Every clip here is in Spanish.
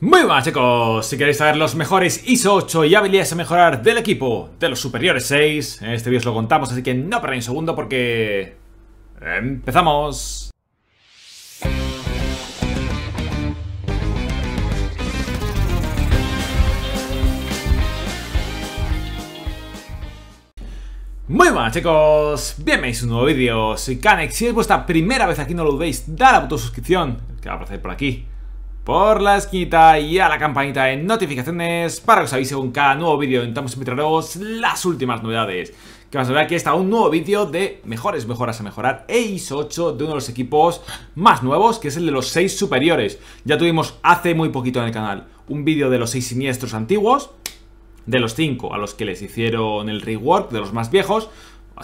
Muy buenas chicos, si queréis saber los mejores ISO 8 y habilidades a mejorar del equipo de los superiores 6, en este vídeo os lo contamos, así que no perdáis un segundo porque... ¡Empezamos! Muy buenas chicos, bienvenidos a un nuevo vídeo, soy Kanex, si es vuestra primera vez aquí no lo dudéis, Dar a la botón suscripción, que va a aparecer por aquí por la esquinita y a la campanita de notificaciones para que os avise con cada nuevo vídeo. Intentamos los las últimas novedades. Que vamos a ver aquí está un nuevo vídeo de mejores mejoras a mejorar EIS 8 de uno de los equipos más nuevos, que es el de los 6 superiores. Ya tuvimos hace muy poquito en el canal un vídeo de los 6 siniestros antiguos, de los 5 a los que les hicieron el rework, de los más viejos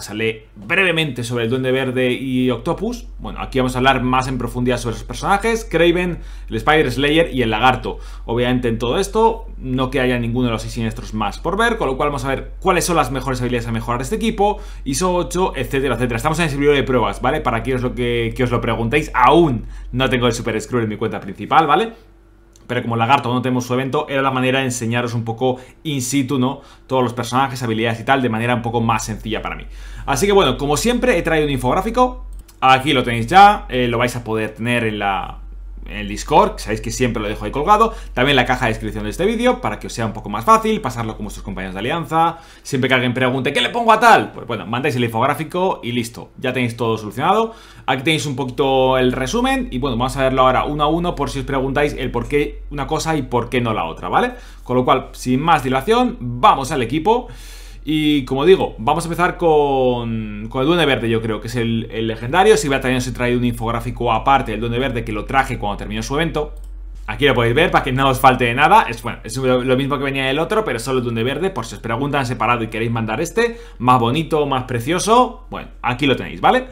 sale brevemente sobre el Duende Verde y Octopus. Bueno, aquí vamos a hablar más en profundidad sobre esos personajes, Craven, el Spider Slayer y el Lagarto. Obviamente en todo esto no que haya ninguno de los seis siniestros más por ver, con lo cual vamos a ver cuáles son las mejores habilidades a mejorar este equipo, ISO 8, etcétera, etcétera. Estamos en el servidor de pruebas, ¿vale? Para que os lo, que, que os lo preguntéis, aún no tengo el Super Scroll en mi cuenta principal, ¿vale? pero como Lagarto no tenemos su evento, era la manera de enseñaros un poco in situ, ¿no? Todos los personajes, habilidades y tal, de manera un poco más sencilla para mí. Así que bueno, como siempre, he traído un infográfico. Aquí lo tenéis ya, eh, lo vais a poder tener en la, en el Discord, sabéis que siempre lo dejo ahí colgado, también la caja de descripción de este vídeo, para que os sea un poco más fácil pasarlo con vuestros compañeros de alianza, siempre que alguien pregunte, ¿qué le pongo a tal? Pues bueno, mandáis el infográfico y listo, ya tenéis todo solucionado, aquí tenéis un poquito el resumen, y bueno, vamos a verlo ahora uno a uno, por si os preguntáis el por qué una cosa y por qué no la otra, ¿vale? Con lo cual, sin más dilación, vamos al equipo... Y como digo, vamos a empezar con, el Duende Verde, yo creo que es el, legendario. Si también os he traído un infográfico aparte del Duende Verde que lo traje cuando terminó su evento. Aquí lo podéis ver para que no os falte de nada. Es, bueno, es lo mismo que venía el otro, pero solo el Duende Verde. Por si os preguntan separado y queréis mandar este, más bonito, más precioso. Bueno, aquí lo tenéis, ¿vale?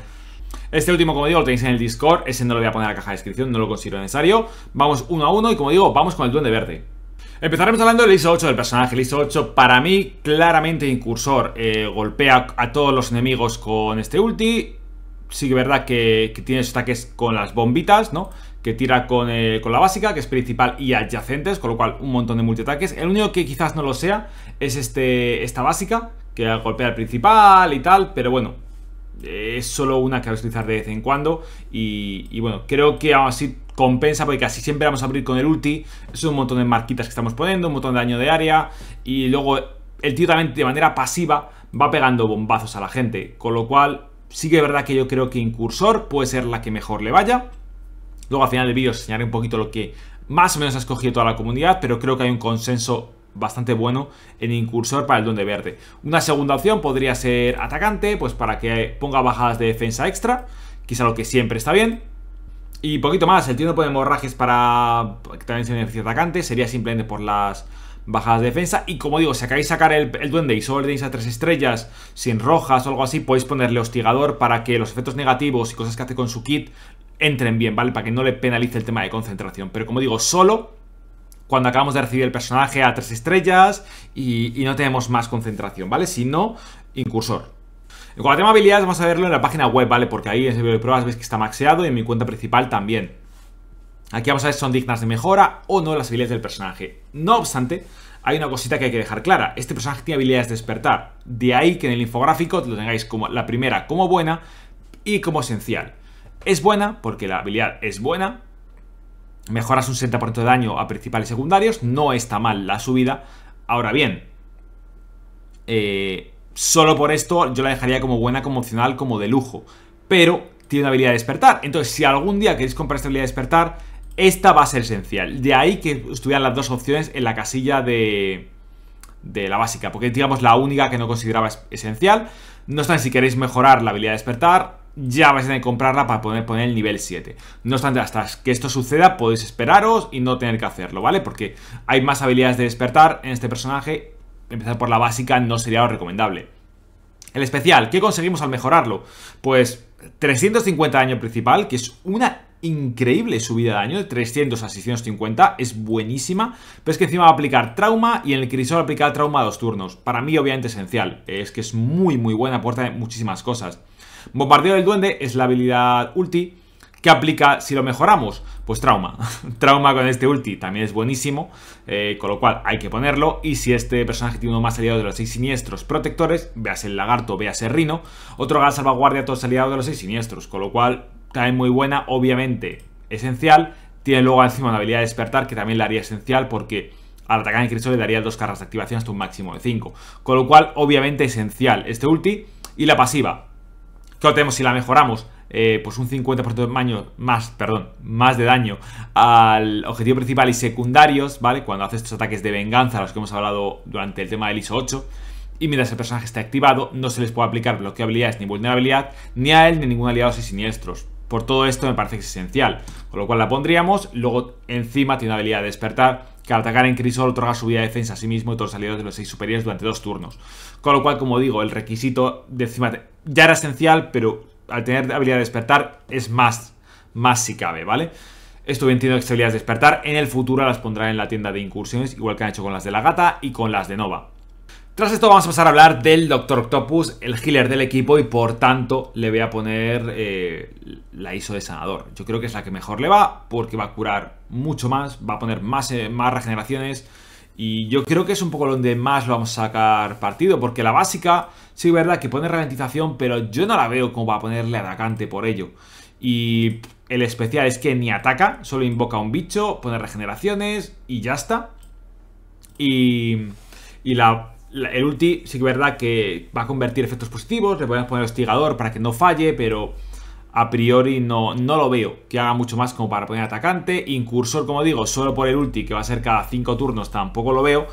Este último, como digo, lo tenéis en el Discord. Ese no lo voy a poner en la caja de descripción, no lo considero necesario. Vamos uno a uno y, como digo, vamos con el Duende Verde. Empezaremos hablando del ISO 8, del personaje. El ISO 8 para mí claramente incursor. Eh, golpea a todos los enemigos con este ulti. Sí que es verdad que, tiene sus ataques con las bombitas, ¿no? que tira eh, con, la básica, que es principal y adyacentes, con lo cual un montón de multiataques. El único que quizás no lo sea es este, esta básica, que golpea al principal y tal, pero bueno, eh, es solo una que vas a utilizar de vez en cuando. Y, bueno, creo que aún así compensa porque casi siempre vamos a abrir con el ulti. Es un montón de marquitas que estamos poniendo, un montón de daño de área. Y luego el tío también de manera pasiva va pegando bombazos a la gente. Con lo cual, sí que es verdad que yo creo que Incursor puede ser la que mejor le vaya. Luego al final del vídeo os enseñaré un poquito lo que más o menos ha escogido toda la comunidad, pero creo que hay un consenso bastante bueno en incursor para el Duende Verde. Una segunda opción podría ser atacante, pues para que ponga bajadas de defensa extra, quizá lo que siempre está bien. Y poquito más, el tiempo de morrajes para que también se beneficie atacante, sería simplemente por las bajadas de defensa. Y como digo, si acabáis de sacar el, duende y solo le a tres estrellas sin rojas o algo así, podéis ponerle hostigador para que los efectos negativos y cosas que hace con su kit entren bien, ¿vale? Para que no le penalice el tema de concentración. Pero como digo, solo cuando acabamos de recibir el personaje a tres estrellas y, no tenemos más concentración, ¿vale? Sino incursor. En cuanto a tema habilidades, vamos a verlo en la página web, ¿vale? Porque ahí en el video de pruebas veis que está maxeado y en mi cuenta principal también. Aquí vamos a ver si son dignas de mejora o no las habilidades del personaje. No obstante, hay una cosita que hay que dejar clara. Este personaje tiene habilidades de despertar. De ahí que en el infográfico lo tengáis como la primera como buena y como esencial. Es buena porque la habilidad es buena, mejoras un 60% de daño a principales secundarios, no está mal la subida. Ahora bien, eh, solo por esto yo la dejaría como buena, como opcional, como de lujo. Pero tiene una habilidad de despertar. Entonces, si algún día queréis comprar esta habilidad de despertar, esta va a ser esencial. De ahí que estuvieran las dos opciones en la casilla de, de la básica, porque digamos la única que no consideraba esencial. No están si queréis mejorar la habilidad de despertar, ya vais a tener que comprarla para poder poner el nivel 7. No obstante, hasta que esto suceda podéis esperaros y no tener que hacerlo, ¿vale? Porque hay más habilidades de despertar en este personaje. Empezar por la básica no sería lo recomendable. El especial, ¿qué conseguimos al mejorarlo? Pues 350 daño principal, que es una increíble subida de daño, de 300 a 650, es buenísima, pero es que encima va a aplicar trauma y en el crisol aplicar trauma a dos turnos. Para mí obviamente esencial, es que es muy muy buena, aporta muchísimas cosas. Bombardeo del duende es la habilidad ulti que aplica si lo mejoramos. Pues trauma, trauma con este ulti también es buenísimo, eh, con lo cual hay que ponerlo y si este personaje tiene uno más aliado de los seis siniestros protectores, veas el lagarto, veas el rino, otro gas salvaguardia todos aliados de los seis siniestros, con lo cual también muy buena, obviamente esencial, tiene luego encima la habilidad de despertar que también la haría esencial porque al atacar en crisol le daría dos cargas de activación hasta un máximo de 5. Con lo cual, obviamente, esencial este ulti y la pasiva tenemos si la mejoramos, eh, pues un 50% de daño, más, perdón, más de daño al objetivo principal y secundarios, ¿vale? Cuando hace estos ataques de venganza, los que hemos hablado durante el tema del ISO 8. Y mientras el personaje esté activado, no se les puede aplicar bloqueabilidades ni vulnerabilidad, ni a él ni a ningún aliado y siniestros. Por todo esto me parece que es esencial, con lo cual la pondríamos, luego encima tiene una habilidad de despertar, que al atacar en crisol otorga subida de defensa a sí mismo y todos los aliados de los seis superiores durante dos turnos. Con lo cual, como digo, el requisito de encima ya era esencial, pero al tener habilidad de despertar es más, más si cabe, ¿vale? Esto bien entiendo que habilidades de despertar en el futuro las pondrá en la tienda de incursiones, igual que han hecho con las de la gata y con las de Nova. Tras esto vamos a pasar a hablar del Doctor Octopus, el healer del equipo y por tanto le voy a poner eh, la ISO de sanador. Yo creo que es la que mejor le va porque va a curar mucho más, va a poner más, eh, más regeneraciones y yo creo que es un poco donde más lo vamos a sacar partido porque la básica sí es verdad que pone ralentización pero yo no la veo como va a ponerle atacante por ello. Y el especial es que ni ataca, solo invoca un bicho, pone regeneraciones y ya está. Y, y la el ulti sí que es verdad que va a convertir efectos positivos, le podemos poner hostigador para que no falle, pero a priori no, no lo veo que haga mucho más como para poner atacante. Incursor, como digo, solo por el ulti, que va a ser cada 5 turnos, tampoco lo veo.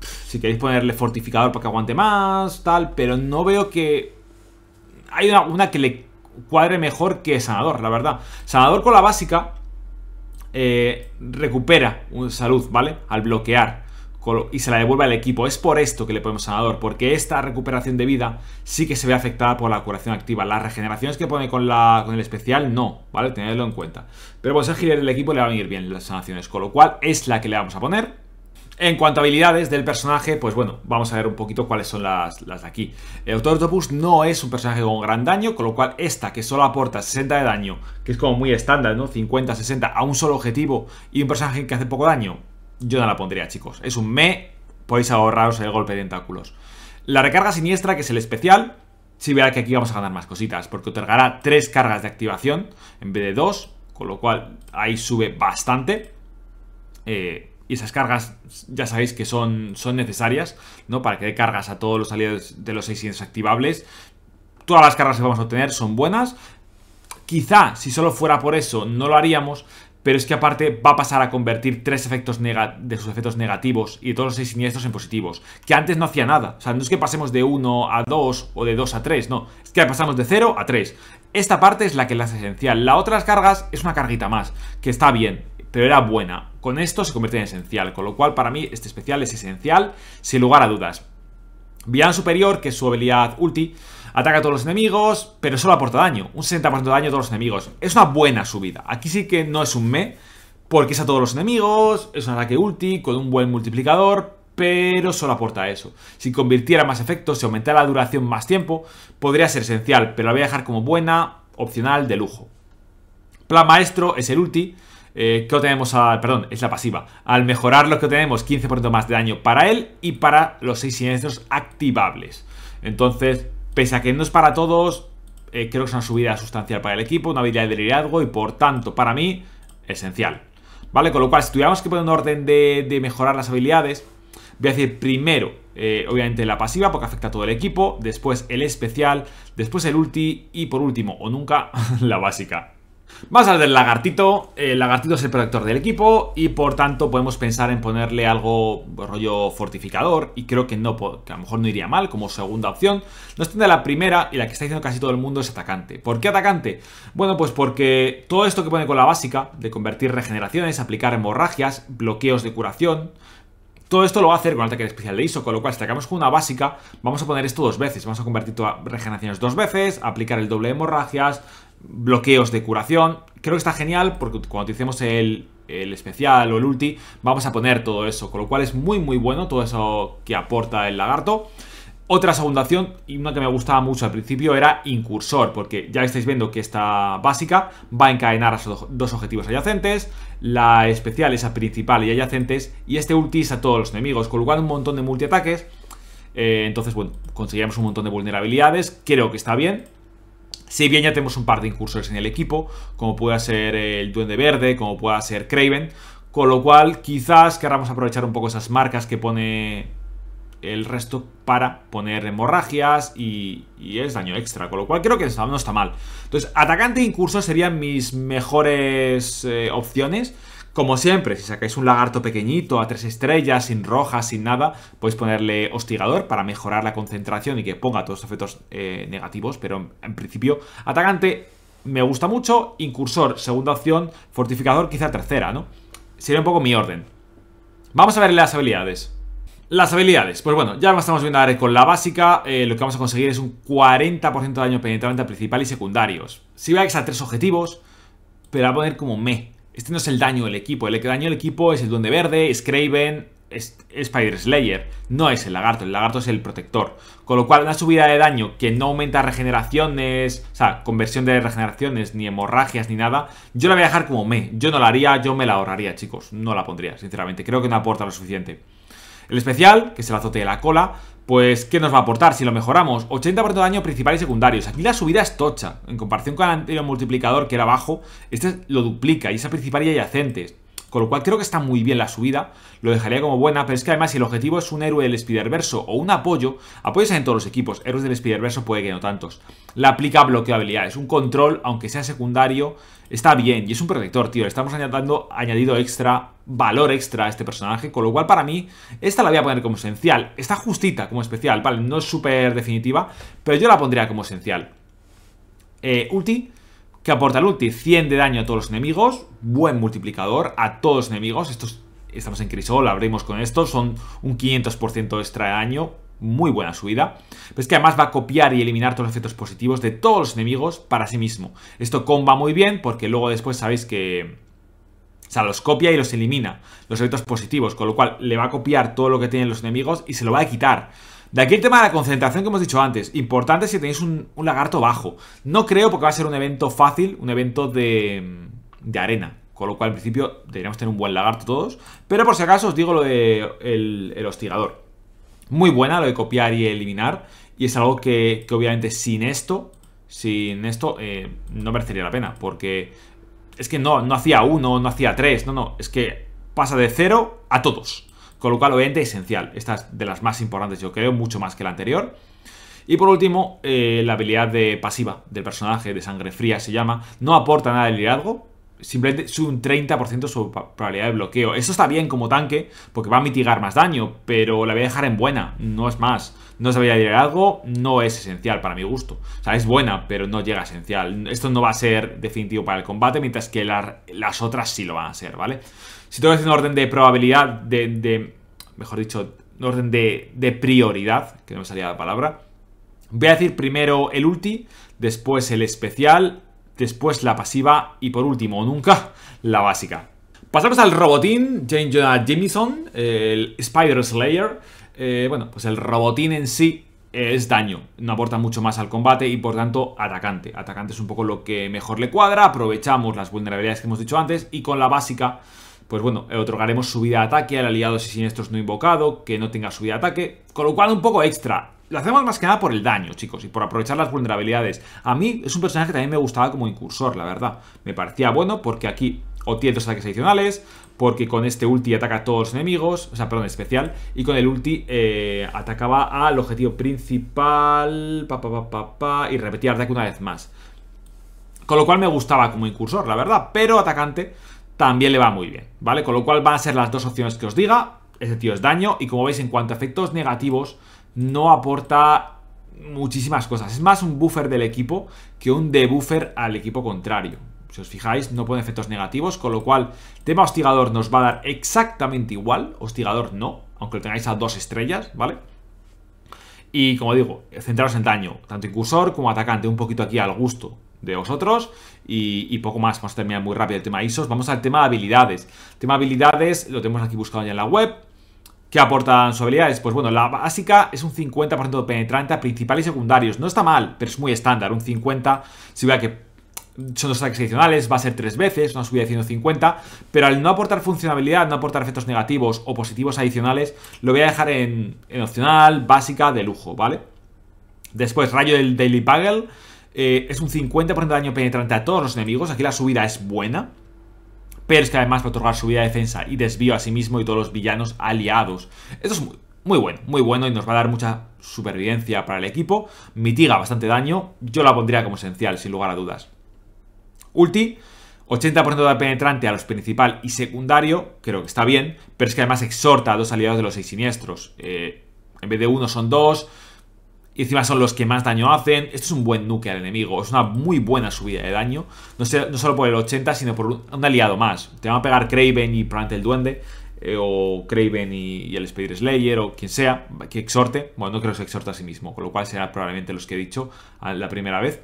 Si queréis ponerle fortificador para que aguante más, tal, pero no veo que... Hay una, que le cuadre mejor que Sanador, la verdad. Sanador con la básica eh, recupera salud, ¿vale? Al bloquear y se la devuelve al equipo. Es por esto que le ponemos sanador, porque esta recuperación de vida sí que se ve afectada por la curación activa. Las regeneraciones que pone con, la, el especial, no, ¿vale? Tenedlo en cuenta. Pero pues el del equipo le van a venir bien las sanaciones, con lo cual es la que le vamos a poner. En cuanto a habilidades del personaje, pues bueno, vamos a ver un poquito cuáles son las, las de aquí. El autor no es un personaje con gran daño, con lo cual esta que solo aporta 60 de daño, que es como muy estándar, ¿no? 50, 60 a un solo objetivo y un personaje que hace poco daño, yo no la pondría, chicos. Es un me, podéis ahorraros el golpe de tentáculos. La recarga siniestra, que es el especial, si sí, verá que aquí vamos a ganar más cositas, porque otorgará 3 cargas de activación en vez de 2, con lo cual ahí sube bastante. Eh, y esas cargas ya sabéis que son, son necesarias, ¿no? Para que dé cargas a todos los aliados de los 600 activables. Todas las cargas que vamos a obtener son buenas. Quizá si solo fuera por eso no lo haríamos, pero es que aparte va a pasar a convertir tres efectos de sus efectos negativos y todos los seis siniestros en positivos, que antes no hacía nada. O sea, no es que pasemos de 1 a 2 o de 2 a 3, no, es que pasamos de 0 a 3. Esta parte es la que es hace esencial. La otra las cargas es una carguita más, que está bien, pero era buena. Con esto se convierte en esencial, con lo cual para mí este especial es esencial, sin lugar a dudas. Vial Superior, que es su habilidad ulti, Ataca a todos los enemigos, pero solo aporta daño. Un 60% de daño a todos los enemigos. Es una buena subida. Aquí sí que no es un me, porque es a todos los enemigos, es un ataque ulti con un buen multiplicador, pero solo aporta eso. Si convirtiera más efectos, si aumentara la duración más tiempo, podría ser esencial, pero la voy a dejar como buena, opcional, de lujo. Plan maestro es el ulti, eh, que tenemos perdón, es la pasiva. Al mejorar lo que tenemos, 15% más de daño para él y para los 6 siniestros activables. Entonces, Pese a que no es para todos, eh, creo que es una subida sustancial para el equipo, una habilidad de liderazgo y por tanto, para mí, esencial. ¿Vale? Con lo cual, si tuviéramos que poner un orden de, mejorar las habilidades, voy a decir primero, eh, obviamente, la pasiva, porque afecta a todo el equipo, después el especial, después el ulti y por último, o nunca, la básica. Vamos a del lagartito. El lagartito es el protector del equipo y por tanto podemos pensar en ponerle algo rollo fortificador y creo que no que a lo mejor no iría mal como segunda opción. Nos tiene la primera y la que está diciendo casi todo el mundo es atacante. ¿Por qué atacante? Bueno, pues porque todo esto que pone con la básica de convertir regeneraciones, aplicar hemorragias, bloqueos de curación, todo esto lo va a hacer con el ataque especial de ISO, con lo cual si atacamos con una básica, vamos a poner esto dos veces. Vamos a convertir todas regeneraciones dos veces, aplicar el doble hemorragias, bloqueos de curación. Creo que está genial porque cuando utilicemos el, especial o el ulti, vamos a poner todo eso. Con lo cual es muy muy bueno todo eso que aporta el lagarto. Otra segunda opción, y una que me gustaba mucho al principio, era incursor, porque ya estáis viendo que esta básica va a encadenar a dos objetivos adyacentes, la especial es principal y adyacentes, y este ulti es a todos los enemigos, con lo cual un montón de multiataques. Eh, entonces, bueno, conseguíamos un montón de vulnerabilidades, creo que está bien. Si bien ya tenemos un par de incursores en el equipo, como pueda ser el Duende Verde, como pueda ser Craven, con lo cual quizás querramos aprovechar un poco esas marcas que pone el resto para poner hemorragias y, es daño extra, con lo cual creo que no está mal. Entonces, atacante e incursor serían mis mejores eh, opciones. Como siempre, si sacáis un lagarto pequeñito a tres estrellas, sin rojas, sin nada, podéis ponerle hostigador para mejorar la concentración y que ponga todos los efectos eh, negativos, pero en principio atacante me gusta mucho, incursor segunda opción, fortificador quizá tercera, ¿no? Sería un poco mi orden. Vamos a ver las habilidades. Las habilidades, pues bueno, ya estamos viendo ahora con la básica, eh, lo que vamos a conseguir es un 40% de daño penetrante a principal y secundarios. Si vais a tres objetivos, pero va a poner como me, este no es el daño del equipo. El que daño el equipo es el Duende Verde, es Craven, es Spider Slayer. No es el lagarto, el lagarto es el protector. Con lo cual, una subida de daño que no aumenta regeneraciones, o sea, conversión de regeneraciones, ni hemorragias, ni nada, yo la voy a dejar como me. Yo no la haría, yo me la ahorraría, chicos. No la pondría, sinceramente. Creo que no aporta lo suficiente. El especial, que es el azote de la cola, pues ¿qué nos va a aportar si lo mejoramos? 80% de daño principal y secundario. Aquí la subida es tocha. En comparación con el anterior multiplicador que era bajo, este lo duplica y esa principal y adyacentes. Con lo cual creo que está muy bien la subida, lo dejaría como buena, pero es que además si el objetivo es un héroe del Spider-Verse o un apoyo, apoyos en todos los equipos, héroes del spider puede que no tantos. La aplica bloqueabilidad, es un control, aunque sea secundario, está bien y es un protector, tío, le estamos añadiendo añadido extra, valor extra a este personaje, con lo cual para mí esta la voy a poner como esencial, está justita como especial, vale, no es súper definitiva, pero yo la pondría como esencial. Eh, ulti, que aporta el ulti 100 de daño a todos los enemigos, buen multiplicador a todos los enemigos, estos estamos en crisol, habremos con estos, son un 500% extra de daño, muy buena subida, pero es que además va a copiar y eliminar todos los efectos positivos de todos los enemigos para sí mismo. Esto comba muy bien porque luego después sabéis que... O sea, los copia y los elimina, los efectos positivos, con lo cual le va a copiar todo lo que tienen los enemigos y se lo va a quitar. De aquí el tema de la concentración que hemos dicho antes. Importante si tenéis un, lagarto bajo. No creo porque va a ser un evento fácil, un evento de, arena. Con lo cual, al principio, deberíamos tener un buen lagarto todos. Pero por si acaso os digo lo de el, hostigador. Muy buena lo de copiar y eliminar. Y es algo que, obviamente sin esto, sin esto, eh, no merecería la pena. Porque es que no, no hacía uno, no hacía tres. No, no, es que pasa de cero a todos. Con lo cual, esencial. Esta es de las más importantes, yo creo, mucho más que la anterior. Y por último, eh, la habilidad de pasiva del personaje de sangre fría se llama. No aporta nada de liderazgo, simplemente sube un 30% su probabilidad de bloqueo. Eso está bien como tanque, porque va a mitigar más daño, pero la voy a dejar en buena, no es más. No se vaya a llegar algo, no es esencial para mi gusto. O sea, es buena, pero no llega a esencial. Esto no va a ser definitivo para el combate, mientras que las otras sí lo van a ser, ¿vale? Si tengo que hacer un orden de probabilidad, de, mejor dicho, un orden de, de prioridad, que no me salía la palabra, voy a decir primero el ulti, después el especial después la pasiva y por último, nunca, la básica. Pasamos al robotín, james Jameson, el Spider Slayer. Eh, bueno, pues el robotín en sí es daño, no aporta mucho más al combate y por tanto atacante. Atacante es un poco lo que mejor le cuadra, aprovechamos las vulnerabilidades que hemos dicho antes y con la básica, pues bueno, otorgaremos subida de ataque al aliado si siniestro es no invocado, que no tenga subida de ataque, con lo cual un poco extra. Lo hacemos más que nada por el daño, chicos, y por aprovechar las vulnerabilidades. A mí es un personaje que también me gustaba como incursor, la verdad. Me parecía bueno porque aquí o tiene dos ataques adicionales, porque con este ulti ataca a todos los enemigos, o sea, perdón, especial, y con el ulti eh, atacaba al objetivo principal, pa, pa, pa, pa, y repetía el ataque una vez más. Con lo cual me gustaba como incursor, la verdad, pero atacante también le va muy bien, ¿vale? Con lo cual van a ser las dos opciones que os diga, Ese tío es daño, y como veis en cuanto a efectos negativos no aporta muchísimas cosas. Es más un buffer del equipo que un debuffer al equipo contrario. Si os fijáis, no pone efectos negativos, con lo cual tema hostigador nos va a dar exactamente igual. Hostigador no, aunque lo tengáis a dos estrellas, ¿vale? Y como digo, centraros en daño, tanto incursor como atacante, un poquito aquí al gusto de vosotros y, poco más. Vamos a terminar muy rápido el tema ISOs. Vamos al tema de habilidades. tema habilidades lo tenemos aquí buscado ya en la web. ¿Qué aportan sus habilidades? Pues bueno, la básica es un 50% penetrante a principal y secundarios. No está mal, pero es muy estándar. Un 50, si vea que son dos ataques adicionales, va a ser tres veces, una subida de 150, pero al no aportar funcionalidad, no aportar efectos negativos o positivos adicionales, lo voy a dejar en, opcional, básica, de lujo, ¿vale? Después, rayo del Daily Bugle, eh, es un 50% de daño penetrante a todos los enemigos, aquí la subida es buena, pero es que además va a otorgar subida de defensa y desvío a sí mismo y todos los villanos aliados. Esto es muy, muy bueno, muy bueno y nos va a dar mucha supervivencia para el equipo, mitiga bastante daño, yo la pondría como esencial, sin lugar a dudas. Ulti, 80% de penetrante a los principal y secundario, creo que está bien, pero es que además exhorta a dos aliados de los seis siniestros. Eh, en vez de uno son dos, y encima son los que más daño hacen. Esto es un buen nuke al enemigo. Es una muy buena subida de daño. No, solo por el 80, sino por un, aliado más. Te van a pegar Craven y Prant el Duende. Eh, o Craven y, el Spider Slayer. O quien sea. Que exhorte. Bueno, no creo que se exhorte a sí mismo. Con lo cual será probablemente los que he dicho la primera vez.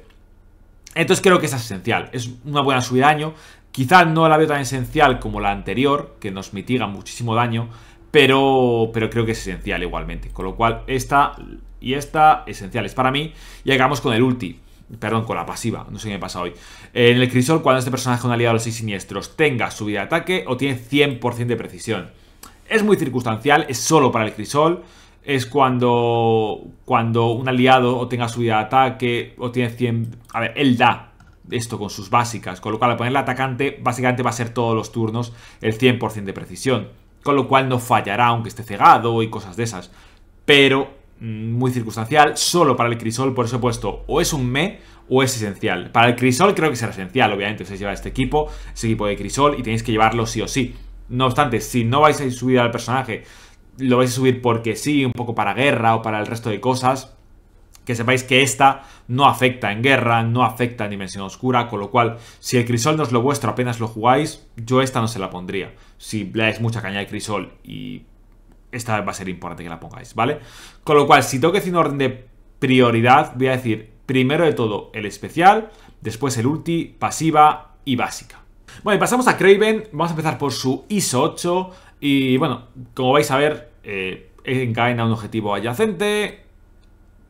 Entonces creo que es esencial. Es una buena subida de daño. Quizás no la veo tan esencial como la anterior. Que nos mitiga muchísimo daño. Pero, pero creo que es esencial igualmente. Con lo cual, esta y esta esencial es para mí. Y acabamos con el ulti. Perdón, con la pasiva, no sé qué me pasa hoy. En el crisol, cuando este personaje, un aliado de los siniestros, tenga subida de ataque o tiene 100% de precisión. Es muy circunstancial, es solo para el crisol. Es cuando, cuando un aliado o tenga subida de ataque o tiene 100... A ver, él da esto con sus básicas, con lo cual al ponerle atacante básicamente va a ser todos los turnos el 100% de precisión, con lo cual no fallará aunque esté cegado y cosas de esas, pero Mm, muy circunstancial, solo para el crisol, por eso he puesto o es un me o es esencial. Para el crisol creo que será esencial, obviamente, si llevar este equipo, ese equipo de crisol y tenéis que llevarlo sí o sí. No obstante, si no vais a subir al personaje, lo vais a subir porque sí, un poco para guerra o para el resto de cosas, que sepáis que esta no afecta en guerra, no afecta en dimensión oscura, con lo cual, si el crisol no es lo vuestro apenas lo jugáis, yo esta no se la pondría. Si le mucha caña de crisol y esta va a ser importante que la pongáis, ¿vale? Con lo cual, si tengo que decir un orden de prioridad, voy a decir primero de todo el especial, después el ulti, pasiva y básica. Bueno, y pasamos a Craven, vamos a empezar por su ISO 8 y bueno, como vais a ver, eh, encadena un objetivo adyacente,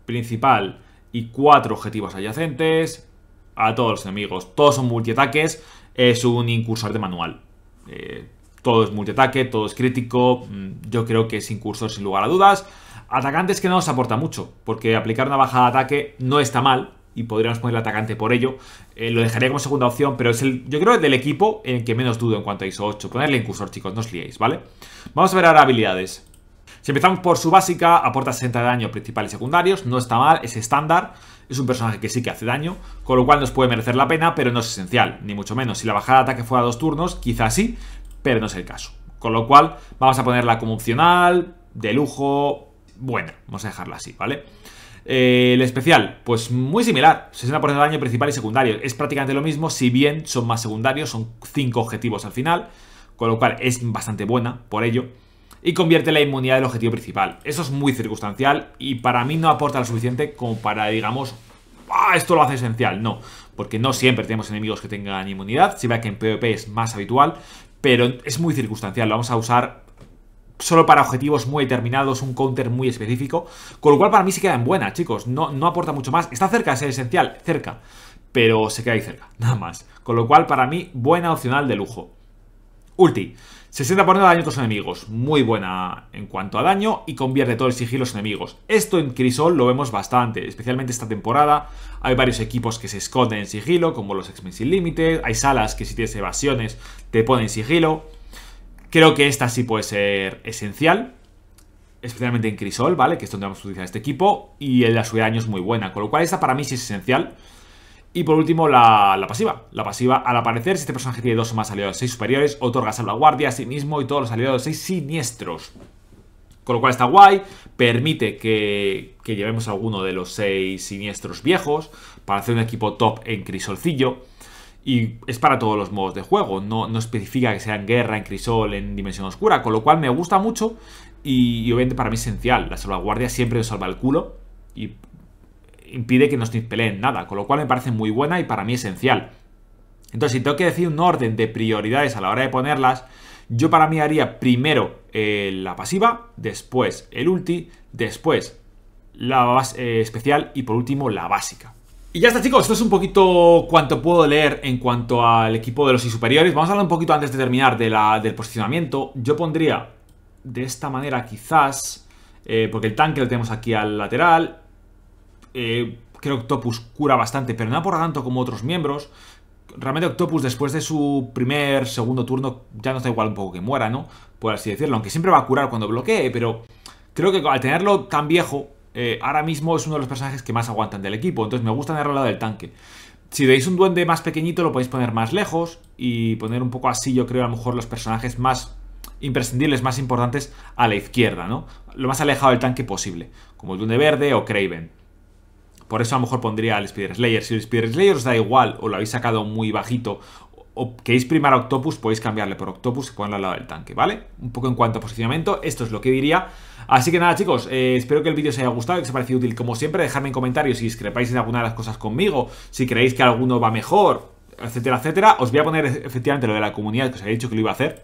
principal y cuatro objetivos adyacentes a todos los enemigos, todos son multiataques, es un incursor de manual. Eh, todo es multiataque, todo es crítico. Mm, yo creo que es incursor sin lugar a dudas. Atacantes que no nos aporta mucho, porque aplicar una bajada de ataque no está mal, y podríamos poner el atacante por ello. Eh, lo dejaría como segunda opción, pero es el, yo creo, el del equipo en el que menos dudo en cuanto a ISO 8. Ponerle incursor, chicos, no os liéis, ¿vale? Vamos a ver ahora habilidades. Si empezamos por su básica, aporta 60 de daño principales y secundarios, no está mal, es estándar, es un personaje que sí que hace daño, con lo cual nos puede merecer la pena, pero no es esencial, ni mucho menos. Si la bajada de ataque fuera dos turnos, quizás sí, pero no es el caso. Con lo cual, vamos a ponerla como opcional, de lujo, bueno Vamos a dejarla así, ¿vale? Eh, el especial, pues muy similar, 60% de daño principal y secundario. Es prácticamente lo mismo, si bien son más secundarios, son 5 objetivos al final, con lo cual es bastante buena por ello. Y convierte la inmunidad del objetivo principal. Eso es muy circunstancial y para mí no aporta lo suficiente como para, digamos, ah, esto lo hace esencial. No, porque no siempre tenemos enemigos que tengan inmunidad. Si ve que en PvP es más habitual, pero es muy circunstancial, lo vamos a usar solo para objetivos muy determinados, un counter muy específico, con lo cual para mí se queda en buena, chicos, no, no aporta mucho más, está cerca es ser esencial, cerca, pero se queda ahí cerca, nada más, con lo cual para mí buena opcional de lujo. Ulti. 60% de daño a tus enemigos. Muy buena en cuanto a daño y convierte todo el sigilo en enemigos. Esto en Crisol lo vemos bastante, especialmente esta temporada. Hay varios equipos que se esconden en sigilo, como los X-Men Sin Hay salas que si tienes evasiones te ponen sigilo. Creo que esta sí puede ser esencial. Especialmente en Crisol, ¿vale? Que es donde vamos a utilizar este equipo. Y la subida de daño es muy buena. Con lo cual esta para mí sí es esencial. Y por último, la, pasiva. La pasiva, al aparecer, si este personaje tiene dos o más aliados seis superiores, otorga salvaguardia a sí mismo y todos los aliados seis siniestros. Con lo cual está guay, permite que, que llevemos a alguno de los seis siniestros viejos para hacer un equipo top en crisolcillo. Y es para todos los modos de juego, no, especifica que sea en guerra, en crisol, en dimensión oscura, con lo cual me gusta mucho y, y obviamente para mí es esencial. La salvaguardia siempre nos salva el culo y impide que nos peleen nada, con lo cual me parece muy buena y para mí esencial. Entonces, si tengo que decir un orden de prioridades a la hora de ponerlas, yo para mí haría primero eh, la pasiva, después el ulti, después la eh, especial y por último la básica. Y ya está chicos, esto es un poquito cuanto puedo leer en cuanto al equipo de los y superiores. Vamos a hablar un poquito antes de terminar de la, del posicionamiento. Yo pondría de esta manera quizás, eh, porque el tanque lo tenemos aquí al lateral, eh, creo que Octopus cura bastante, pero no por tanto como otros miembros. Realmente Octopus después de su primer, segundo turno ya no está igual un poco que muera, ¿no? Por así decirlo, aunque siempre va a curar cuando bloquee, pero creo que al tenerlo tan viejo, eh, ahora mismo es uno de los personajes que más aguantan del equipo, entonces me gusta tenerlo al lado del tanque. Si veis un duende más pequeñito lo podéis poner más lejos y poner un poco así, yo creo, a lo mejor los personajes más imprescindibles, más importantes a la izquierda, ¿no? Lo más alejado del tanque posible, como el duende verde o Craven. Por eso a lo mejor pondría al Spider Slayer. Si el Spider Slayer os da igual o lo habéis sacado muy bajito o queréis primar a Octopus, podéis cambiarle por Octopus y ponerlo al lado del tanque, ¿vale? Un poco en cuanto a posicionamiento, esto es lo que diría. Así que nada, chicos, eh, espero que el vídeo os haya gustado, que os haya parecido útil. Como siempre, dejadme en comentarios si discrepáis en alguna de las cosas conmigo, si creéis que alguno va mejor, etcétera, etcétera. Os voy a poner efectivamente lo de la comunidad que os había dicho que lo iba a hacer.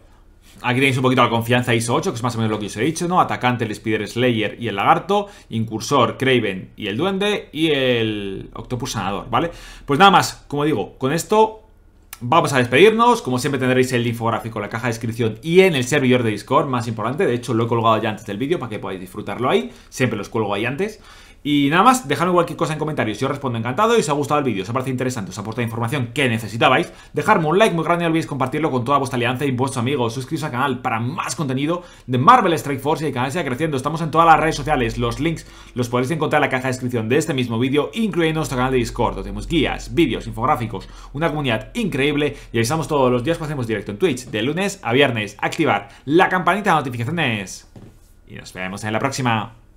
Aquí tenéis un poquito la confianza ISO 8, que es más o menos lo que os he dicho, ¿no? Atacante, el Spider Slayer y el Lagarto, Incursor, Craven y el Duende y el Octopus Sanador, ¿vale? Pues nada más, como digo, con esto Vamos a despedirnos, como siempre tendréis el infográfico en la caja de descripción y en el servidor de Discord, más importante, de hecho lo he colgado ya antes del vídeo para que podáis disfrutarlo ahí, siempre los colgo ahí antes. Y nada más, dejadme cualquier cosa en comentarios, yo respondo encantado y si os ha gustado el vídeo, os ha parecido interesante, os aporta información que necesitabais, dejadme un like muy grande y no olvidéis compartirlo con toda vuestra alianza y vuestros amigos, suscribiros al canal para más contenido de Marvel Strike Force y el canal siga creciendo, estamos en todas las redes sociales, los links los podéis encontrar en la caja de descripción de este mismo vídeo, incluyendo nuestro canal de Discord, tenemos guías, vídeos, infográficos, una comunidad increíble y avisamos todos los días que hacemos directo en Twitch, de lunes a viernes, activar la campanita de notificaciones y nos vemos en la próxima.